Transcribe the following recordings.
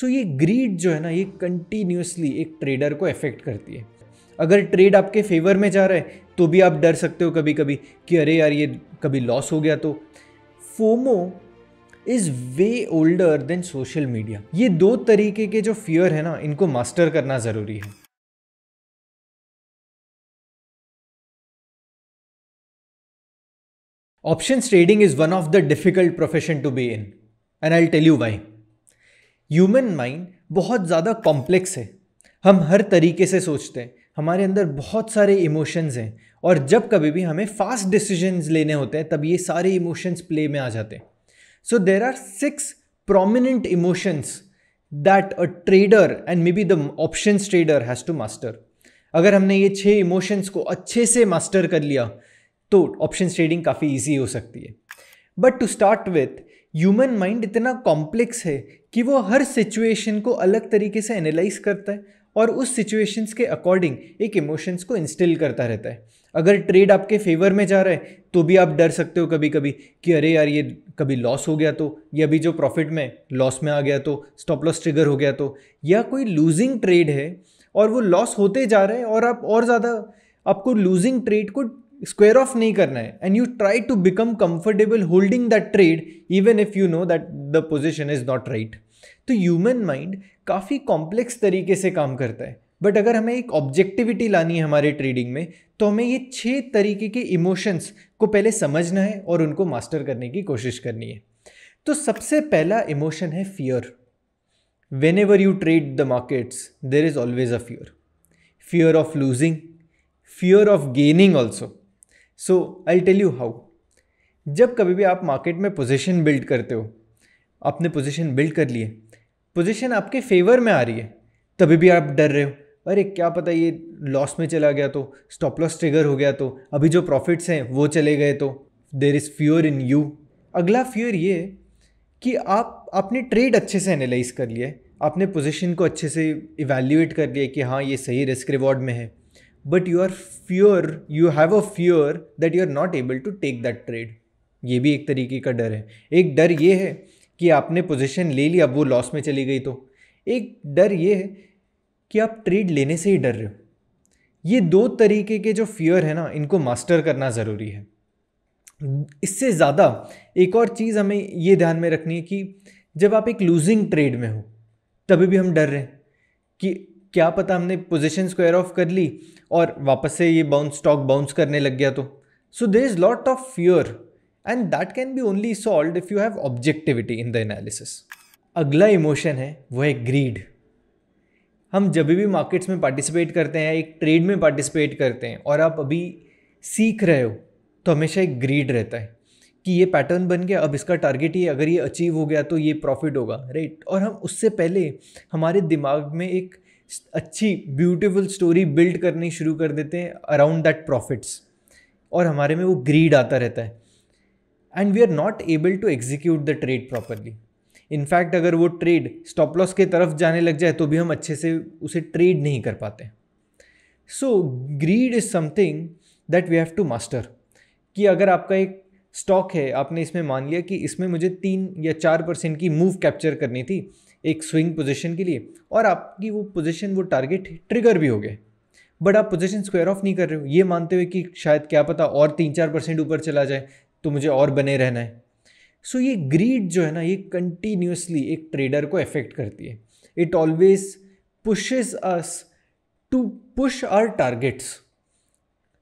सो ये ग्रीड जो है ना ये कंटिन्यूसली एक ट्रेडर को अफेक्ट करती है अगर ट्रेड आपके फेवर में जा रहा है तो भी आप डर सकते हो कभी कभी कि अरे यार ये कभी लॉस हो गया तो FOMO is way older than social media ये दो तरीके के जो फियर है ना इनको मास्टर करना ज़रूरी है option trading is one of the difficult profession to be in and I tell you why human mind बहुत ज़्यादा कॉम्प्लेक्स है हम हर तरीके से सोचते हैं हमारे अंदर बहुत सारे इमोशंस हैं और जब कभी भी हमें फास्ट डिसीजंस लेने होते हैं तब ये सारे इमोशंस प्ले में आ जाते हैं so there are six prominent emotions that a trader and may be the option trader has to master अगर हमने ये छः इमोशंस को अच्छे से मास्टर कर लिया तो ऑप्शन ट्रेडिंग काफ़ी ईजी हो सकती है but to start with human mind इतना कॉम्प्लेक्स है कि वो हर सिचुएशन को अलग तरीके से एनालाइज करता है और उस सिचुएशंस के अकॉर्डिंग एक इमोशंस को इंस्टिल करता रहता है अगर ट्रेड आपके फेवर में जा रहा है तो भी आप डर सकते हो कभी कभी कि अरे यार ये कभी लॉस हो गया तो या अभी जो प्रॉफिट में लॉस में आ गया तो स्टॉप लॉस ट्रिगर हो गया तो या कोई लूजिंग ट्रेड है और वो लॉस होते जा रहे हैं और आप और ज़्यादा आपको लूजिंग ट्रेड को स्क्वेयर ऑफ नहीं करना है and you try to become comfortable holding that trade even if you know that the position is not right तो ह्यूमन माइंड काफ़ी कॉम्प्लेक्स तरीके से काम करता है बट अगर हमें एक ऑब्जेक्टिविटी लानी है हमारे ट्रेडिंग में तो हमें ये छः तरीके के इमोशंस को पहले समझना है और उनको मास्टर करने की कोशिश करनी है तो सबसे पहला इमोशन है fear whenever you trade the markets there is always a fear fear of losing fear of gaining also so I tell you how जब कभी भी आप मार्केट में पोजीशन बिल्ड करते हो आपने पोजीशन बिल्ड कर लिए पोजीशन आपके फेवर में आ रही है तभी भी आप डर रहे हो अरे क्या पता ये लॉस में चला गया तो स्टॉप लॉस ट्रिगर हो गया तो अभी जो प्रॉफिट्स हैं वो चले गए तो देर इज़ फ्यूर इन यू अगला फ्यूर ये कि आप आपने ट्रेड अच्छे से एनालाइज कर लिया आपने पोजीशन को अच्छे से इवेल्यूएट कर लिया कि हाँ ये सही रिस्क रिवॉर्ड में है but you are fear you have a fear that you are not able to take that trade ये भी एक तरीके का डर है एक डर ये है कि आपने पोजिशन ले ली अब वो लॉस में चली गई तो एक डर ये है कि आप ट्रेड लेने से ही डर रहे हो ये दो तरीके के जो फियर है ना इनको मास्टर करना ज़रूरी है इससे ज़्यादा एक और चीज़ हमें ये ध्यान में रखनी है कि जब आप एक लूजिंग ट्रेड में हो तभी भी हम डर रहे हैं कि क्या पता हमने पोजिशन स्क्वायर ऑफ कर ली और वापस से ये बाउंस स्टॉक बाउंस करने लग गया तो so there is lot of fear and that can be only solve if you have objectivity in the analysis अगला इमोशन है वो है ग्रीड हम जब भी मार्केट्स में पार्टिसिपेट करते हैं एक ट्रेड में पार्टिसिपेट करते हैं और आप अभी सीख रहे हो तो हमेशा एक ग्रीड रहता है कि ये पैटर्न बन गया अब इसका टारगेट ही अगर ये अचीव हो गया तो ये प्रॉफिट होगा राइट और हम उससे पहले हमारे दिमाग में एक अच्छी ब्यूटीफुल स्टोरी बिल्ड करनी शुरू कर देते हैं अराउंड दैट प्रॉफिट्स और हमारे में वो ग्रीड आता रहता है and we are not able to execute the trade properly in fact अगर वो ट्रेड स्टॉप लॉस के तरफ जाने लग जाए तो भी हम अच्छे से उसे ट्रेड नहीं कर पाते so greed is something that we have to master कि अगर आपका एक स्टॉक है आपने इसमें मान लिया कि इसमें मुझे तीन या चार परसेंट की मूव कैप्चर करनी थी एक स्विंग पोजीशन के लिए और आपकी वो पोजीशन वो टारगेट ट्रिगर भी हो गए बट आप पोजीशन स्क्वायर ऑफ नहीं कर रहे हो ये मानते हुए कि शायद क्या पता और तीन चार परसेंट ऊपर चला जाए तो मुझे और बने रहना है सो so, ये ग्रीड जो है ना ये कंटिन्यूसली एक ट्रेडर को अफेक्ट करती है it always pushes us to push our targets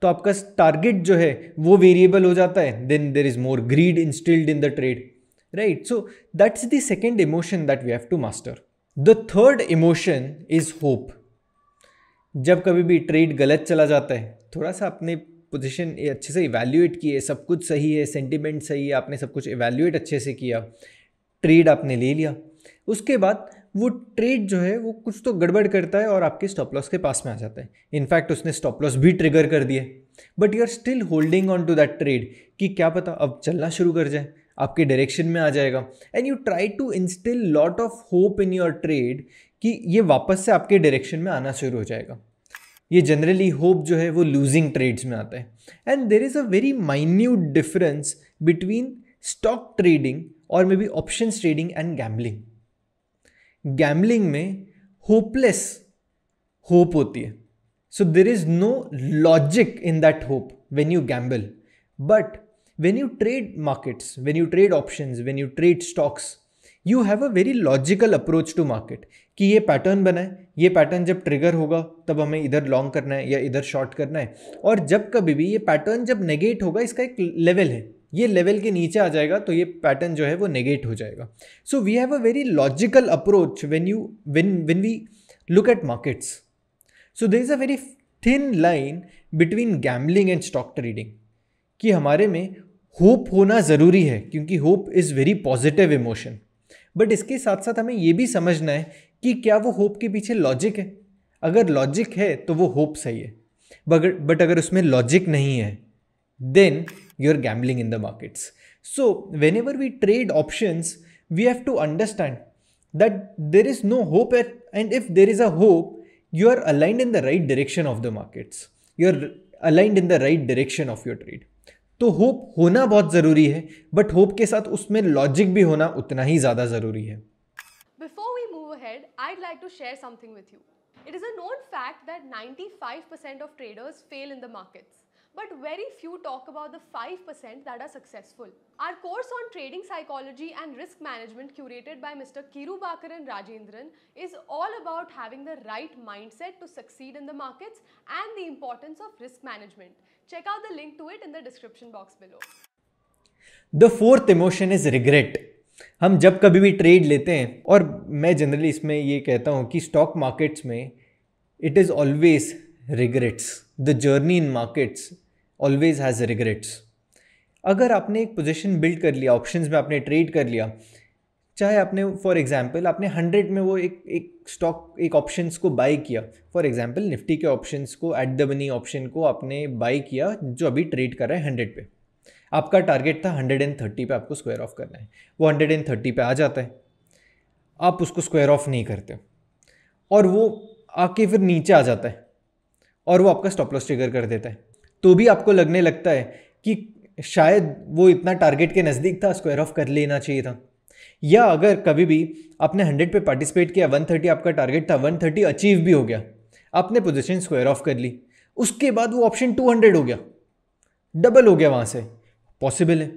तो आपका टारगेट जो है वो वेरिएबल हो जाता है then there is more greed instilled in the trade right? So that's the second emotion that we have to master. The third emotion is hope. जब कभी भी ट्रेड गलत चला जाता है थोड़ा सा अपने पोजिशन अच्छे से इवैल्यूएट किए सब कुछ सही है सेंटिमेंट सही है आपने सब कुछ इवेल्यूएट अच्छे से किया ट्रेड आपने ले लिया उसके बाद वो ट्रेड जो है वो कुछ तो गड़बड़ करता है और आपके स्टॉप लॉस के पास में आ जाता है इनफैक्ट उसने स्टॉप लॉस भी ट्रिगर कर दिए but you are still holding on to that trade कि क्या पता अब चलना शुरू कर जाए आपके डायरेक्शन में आ जाएगा and you try to instil lot of hope in your trade कि ये वापस से आपके डायरेक्शन में आना शुरू हो जाएगा ये जनरली होप जो है वो लूजिंग ट्रेड्स में आता है and there is a very minute difference between stock trading और may be option trading and gambling gambling में होपलेस होप होती है so there is no logic in that hope when you gamble but when you trade markets, when you trade options, when you trade stocks, you have a very logical approach to market कि ये pattern बना ये pattern जब trigger होगा तब हमें इधर long करना है या इधर शॉर्ट करना है और जब कभी भी ये पैटर्न जब नेगेट होगा इसका एक लेवल है ये लेवल के नीचे आ जाएगा तो ये पैटर्न जो है वो नेगेट हो जाएगा so we have a very logical approach when you when when we look at markets so there is a very thin line between gambling and stock trading कि हमारे में होप होना ज़रूरी है क्योंकि hope is very positive emotion but इसके साथ साथ हमें ये भी समझना है कि क्या वो होप के पीछे लॉजिक है अगर लॉजिक है तो वो होप सही है बट अगर उसमें लॉजिक नहीं है then you are gambling in the markets so whenever we trade option we have to understand that there is no hope at end if there is a hope you are aligned in the right direction of the markets you are aligned in the right direction of your trade तो hope होना बहुत जरूरी है but hope के साथ उसमें logic भी होना उतना ही ज्यादा जरूरी है before we move ahead I like to share something with you it is a known fact that 95% of traders fail in the markets but very few talk about the 5% that are successful our course on trading psychology and risk management curated by mister Kiru Bakar Rajendran is all about having the right mindset to succeed in the markets and the importance of risk management Check out the link to it in the description box below. The fourth emotion is regret. हम जब कभी भी trade लेते हैं और मैं generally इसमें ये कहता हूँ कि स्टॉक मार्केट्स में it is always regrets the journey in markets always has regrets अगर आपने एक पोजीशन बिल्ड कर लिया ऑप्शंस में आपने ट्रेड कर लिया चाहे आपने फॉर एग्ज़ाम्पल आपने हंड्रेड में वो एक एक स्टॉक एक ऑप्शंस को बाई किया फॉर एग्ज़ाम्पल निफ्टी के ऑप्शंस को एट द मनी ऑप्शन को आपने बाई किया जो अभी ट्रेड कर रहा है हंड्रेड पे आपका टारगेट था हंड्रेड एंड थर्टी पे आपको स्क्वायर ऑफ करना है वो हंड्रेड एंड थर्टी पे आ जाता है आप उसको स्क्वायर ऑफ नहीं करते और वो आके फिर नीचे आ जाता है और वो आपका स्टॉप लॉस ट्रिगर कर देता है तो भी आपको लगने लगता है कि शायद वो इतना टारगेट के नज़दीक था स्क्वायर ऑफ कर लेना चाहिए था या अगर कभी भी आपने हंड्रेड पे पार्टिसिपेट किया वन थर्टी आपका टारगेट था वन थर्टी अचीव भी हो गया आपने पोजिशन स्क्वायर ऑफ कर ली उसके बाद वो ऑप्शन टू हंड्रेड हो गया डबल हो गया वहाँ से पॉसिबल है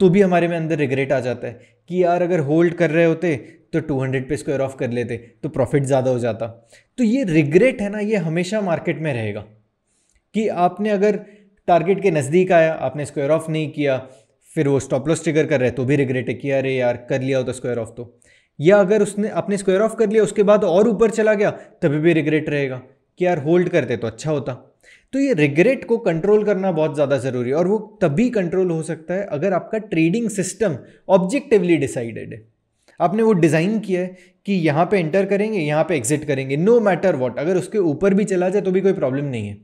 तो भी हमारे में अंदर रिग्रेट आ जाता है कि यार अगर होल्ड कर रहे होते तो 200 पे स्क्वायर ऑफ कर लेते तो प्रॉफिट ज़्यादा हो जाता तो ये रिग्रेट है ना ये हमेशा मार्केट में रहेगा कि आपने अगर टारगेट के नज़दीक आया आपने स्क्वायर ऑफ नहीं किया फिर वो स्टॉप लॉस ट्रिगर कर रहे तो भी रिग्रेट है कि अरे यार कर लिया होता स्क्वायर ऑफ तो या अगर उसने अपने स्क्वायर ऑफ कर लिया उसके बाद और ऊपर चला गया तभी भी रिग्रेट रहेगा कि यार होल्ड करते तो अच्छा होता तो ये रिग्रेट को कंट्रोल करना बहुत ज़्यादा ज़रूरी है और वो तभी कंट्रोल हो सकता है अगर आपका ट्रेडिंग सिस्टम ऑब्जेक्टिवली डिसाइडेड है आपने वो डिज़ाइन किया है कि यहाँ पे एंटर करेंगे यहाँ पे एग्जिट करेंगे नो मैटर व्हाट अगर उसके ऊपर भी चला जाए तो भी कोई प्रॉब्लम नहीं है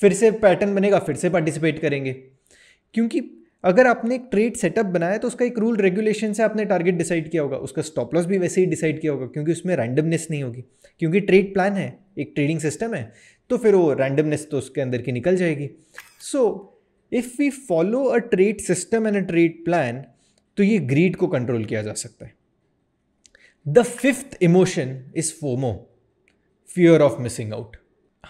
फिर से पैटर्न बनेगा फिर से पार्टिसिपेट करेंगे क्योंकि अगर आपने एक ट्रेड सेटअप बनाया तो उसका एक रूल रेगुलेशन से आपने टारगेट डिसाइड किया होगा उसका स्टॉप लॉस भी वैसे ही डिसाइड किया होगा क्योंकि उसमें रैंडमनेस नहीं होगी क्योंकि ट्रेड प्लान है एक ट्रेडिंग सिस्टम है तो फिर वो रैंडमनेस तो उसके अंदर की निकल जाएगी so if we follow a trade system and a trade plan तो ये ग्रीड को कंट्रोल किया जा सकता है the fifth emotion is FOMO fear of missing out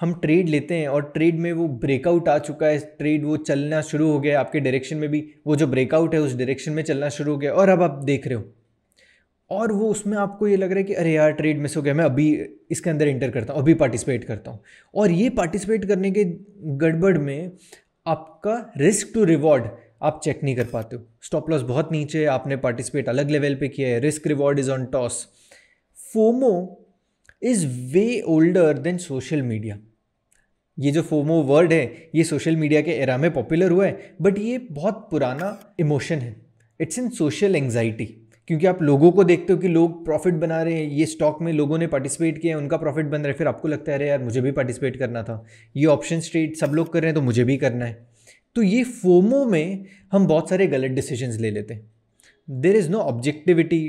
हम ट्रेड लेते हैं और ट्रेड में वो ब्रेकआउट आ चुका है ट्रेड वो चलना शुरू हो गया आपके डायरेक्शन में भी वो जो ब्रेकआउट है उस डायरेक्शन में चलना शुरू हो गया और अब आप देख रहे हो और वो उसमें आपको ये लग रहा है कि अरे यार ट्रेड मिस हो गया मैं अभी इसके अंदर इंटर करता हूँ अभी पार्टिसिपेट करता हूँ और ये पार्टिसिपेट करने के गड़बड़ में आपका रिस्क टू रिवॉर्ड आप चेक नहीं कर पाते हो स्टॉप लॉस बहुत नीचे है आपने पार्टिसिपेट अलग लेवल पे किया है risk reward is on toss FOMO is way older than social media ये जो फोमो वर्ड है ये सोशल मीडिया के एरा में पॉपुलर हुआ है बट ये बहुत पुराना इमोशन है इट्स इन सोशल एंगजाइटी क्योंकि आप लोगों को देखते हो कि लोग प्रॉफिट बना रहे हैं ये स्टॉक में लोगों ने पार्टिसिपेट किया है उनका प्रॉफिट बन रहा है फिर आपको लगता है अरे यार मुझे भी पार्टिसिपेट करना था ये ऑप्शन ट्रेड सब लोग कर रहे हैं तो मुझे भी करना है तो ये फोमो में हम बहुत सारे गलत डिसीजंस ले लेते हैं there is no objectivity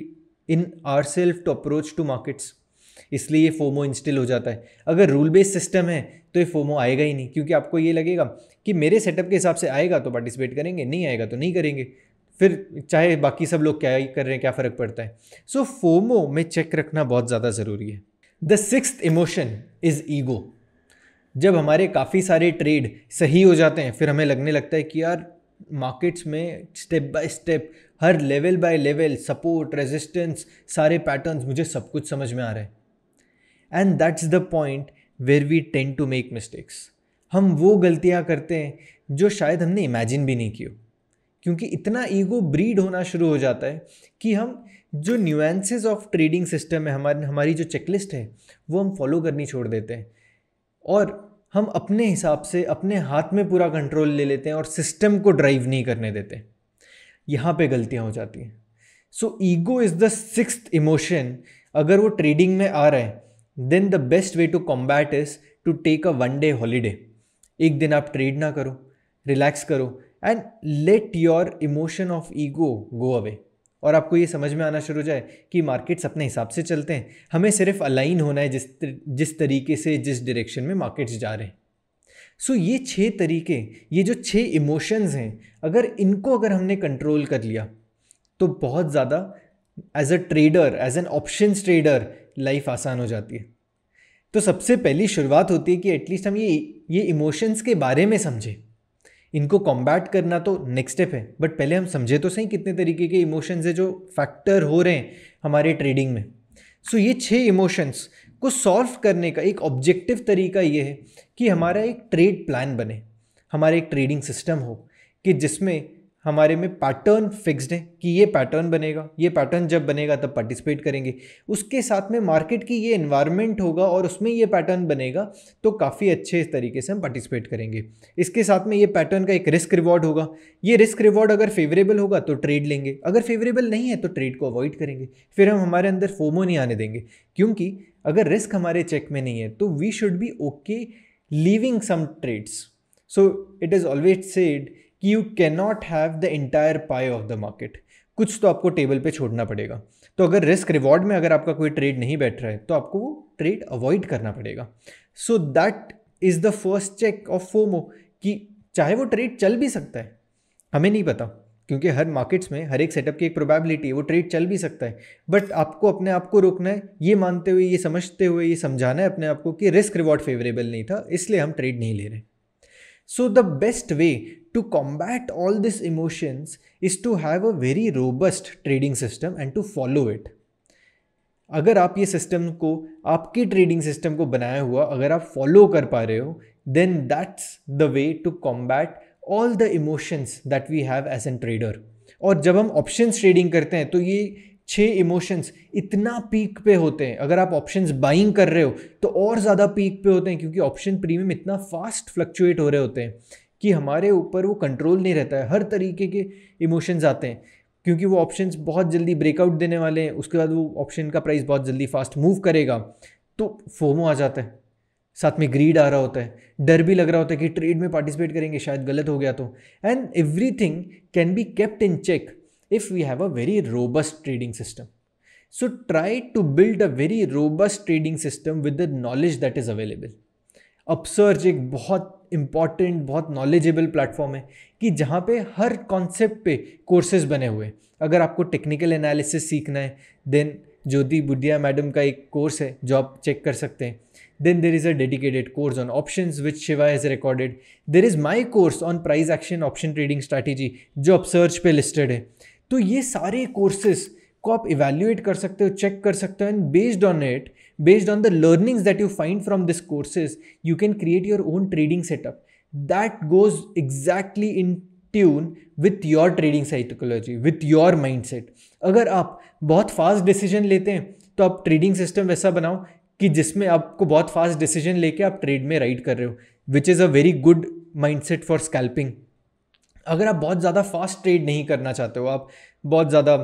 in our self to approach to markets इसलिए ये फोमो इंस्टिल हो जाता है अगर रूल बेस्ड सिस्टम है तो ये फोमो आएगा ही नहीं क्योंकि आपको ये लगेगा कि मेरे सेटअप के हिसाब से आएगा तो पार्टिसिपेट करेंगे नहीं आएगा तो नहीं करेंगे फिर चाहे बाकी सब लोग क्या कर रहे हैं क्या फ़र्क पड़ता है सो so, फोमो में चेक रखना बहुत ज़्यादा ज़रूरी है the six emotion is ego जब हमारे काफ़ी सारे ट्रेड सही हो जाते हैं फिर हमें लगने लगता है कि यार मार्केट्स में स्टेप बाय स्टेप हर level by level support resistance सारे पैटर्न्स मुझे सब कुछ समझ में आ रहा है and that's the point where we tend to make mistakes हम वो गलतियाँ करते हैं जो शायद हमने इमेजिन भी नहीं की क्योंकि इतना ईगो ब्रीड होना शुरू हो जाता है कि हम जो न्यूएंसेस ऑफ ट्रेडिंग सिस्टम है हमारे हमारी जो चेकलिस्ट है वो हम फॉलो करनी छोड़ देते हैं और हम अपने हिसाब से अपने हाथ में पूरा कंट्रोल ले लेते हैं और सिस्टम को ड्राइव नहीं करने देते यहाँ पे गलतियाँ हो जाती हैं so ego is the six emotion अगर वो ट्रेडिंग में आ रहा है then the best way to combat is to take a one day holiday एक दिन आप ट्रेड ना करो रिलैक्स करो and let your emotion of ego go away और आपको ये समझ में आना शुरू हो जाए कि मार्केट्स अपने हिसाब से चलते हैं हमें सिर्फ अलाइन होना है जिस जिस तरीके से जिस डायरेक्शन में मार्केट्स जा रहे हैं सो so, ये छः तरीके ये जो छः इमोशंस हैं अगर इनको अगर हमने कंट्रोल कर लिया तो बहुत ज़्यादा as a trader as an option trader life आसान हो जाती है तो सबसे पहली शुरुआत होती है कि एटलीस्ट हम ये ये इमोशंस के बारे में समझें इनको कॉम्बैट करना तो नेक्स्ट स्टेप है बट पहले हम समझे तो सही कितने तरीके के इमोशंस है जो फैक्टर हो रहे हैं हमारे ट्रेडिंग में सो so ये छः इमोशंस को सॉल्व करने का एक ऑब्जेक्टिव तरीका ये है कि हमारा एक ट्रेड प्लान बने हमारा एक ट्रेडिंग सिस्टम हो कि जिसमें हमारे में पैटर्न फिक्स्ड है कि ये पैटर्न बनेगा ये पैटर्न जब बनेगा तब पार्टिसिपेट करेंगे उसके साथ में मार्केट की ये इन्वायरमेंट होगा और उसमें ये पैटर्न बनेगा तो काफ़ी अच्छे इस तरीके से हम पार्टिसिपेट करेंगे इसके साथ में ये पैटर्न का एक रिस्क रिवॉर्ड होगा ये रिस्क रिवॉर्ड अगर फेवरेबल होगा तो ट्रेड लेंगे अगर फेवरेबल नहीं है तो ट्रेड को अवॉइड करेंगे फिर हम हमारे अंदर फोमो नहीं आने देंगे क्योंकि अगर रिस्क हमारे चेक में नहीं है तो we should be okay living some trades so it is always said कि you can not have the entire pie of the market कुछ तो आपको टेबल पे छोड़ना पड़ेगा तो अगर रिस्क रिवॉर्ड में अगर आपका कोई ट्रेड नहीं बैठ रहा है तो आपको वो ट्रेड अवॉइड करना पड़ेगा so that is the first check of FOMO कि चाहे वो ट्रेड चल भी सकता है हमें नहीं पता क्योंकि हर मार्केट्स में हर एक सेटअप की एक प्रोबेबिलिटी है वो ट्रेड चल भी सकता है बट आपको अपने आप को रोकना है ये मानते हुए ये समझते हुए ये समझाना है अपने आप को कि रिस्क रिवॉर्ड फेवरेबल नहीं था इसलिए हम ट्रेड नहीं ले रहे so the best way to combat all this emotions is to have a very robust trading system and to follow it अगर आप ये सिस्टम को आपके ट्रेडिंग सिस्टम को बनाया हुआ अगर आप फॉलो कर पा रहे हो then that's the way to combat all the emotions that we have as an trader और जब हम ऑप्शंस ट्रेडिंग करते हैं तो ये छः इमोशंस इतना पीक पे होते हैं अगर आप ऑप्शंस बाइंग कर रहे हो तो और ज़्यादा पीक पे होते हैं क्योंकि ऑप्शन प्रीमियम इतना फास्ट फ्लक्चुएट हो रहे होते हैं कि हमारे ऊपर वो कंट्रोल नहीं रहता है हर तरीके के इमोशंस आते हैं क्योंकि वो ऑप्शन बहुत जल्दी ब्रेकआउट देने वाले हैं उसके बाद वो ऑप्शन का प्राइस बहुत जल्दी फास्ट मूव करेगा तो फोमो आ जाता है साथ में ग्रीड आ रहा होता है डर भी लग रहा होता है कि ट्रेड में पार्टिसिपेट करेंगे शायद गलत हो गया तो एंड एवरी थिंग can be kept in check if we have a very robust trading system so try to build a very robust trading system with the knowledge that is available upsurge एक बहुत इम्पॉर्टेंट बहुत knowledgeable platform है कि जहाँ पे हर concept पे courses बने हुए अगर आपको टेक्निकल एनालिसिस सीखना है देन ज्योति बुढ़िया मैडम का एक कोर्स है जो आप चेक कर सकते हैं then there is a dedicated course on option which Shiva is recorded there is my course on price action option trading strategy जो आप सर्च पे लिस्टेड है तो ये सारे कोर्सेज़ को आप इवेल्यूएट कर सकते हो चेक कर सकते हो and based on it based on the learnings that you find from this courses you can create your own trading setup that goes exactly in tune with your trading psychology with your mind set अगर आप बहुत fast decision लेते हैं तो आप trading system वैसा बनाओ कि जिसमें आपको बहुत फास्ट डिसीजन लेके आप ट्रेड में राइड कर रहे हो which is a very good mind set for scalping अगर आप बहुत ज़्यादा फास्ट ट्रेड नहीं करना चाहते हो आप बहुत ज़्यादा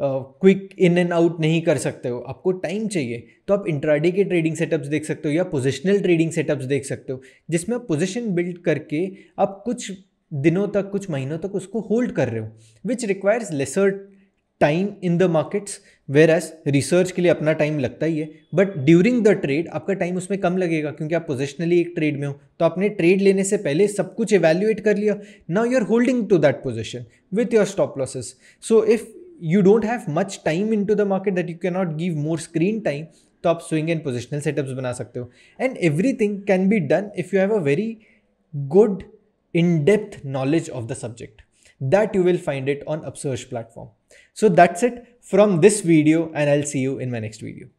क्विक इन एंड आउट नहीं कर सकते हो आपको टाइम चाहिए तो आप इंट्राडे के ट्रेडिंग सेटअप्स देख सकते हो या पोजिशनल ट्रेडिंग सेटअप्स देख सकते हो जिसमें आप पोजिशन बिल्ड करके आप कुछ दिनों तक कुछ महीनों तक उसको होल्ड कर रहे हो which requires lesser time in the markets whereas research के लिए अपना टाइम लगता ही है बट ड्यूरिंग द ट्रेड आपका टाइम उसमें कम लगेगा क्योंकि आप पोजिशनली एक ट्रेड में हो तो आपने ट्रेड लेने से पहले सब कुछ एवेल्यूएट कर लिया now you are holding to that position with your stop losses so if you don't have much time into the market that you cannot give more screen time top swing and positional setups bana sakte and everything can be done if you have a very good in-depth knowledge of the subject that you will find it on upsearch platform so that's it from this video and i'll see you in my next video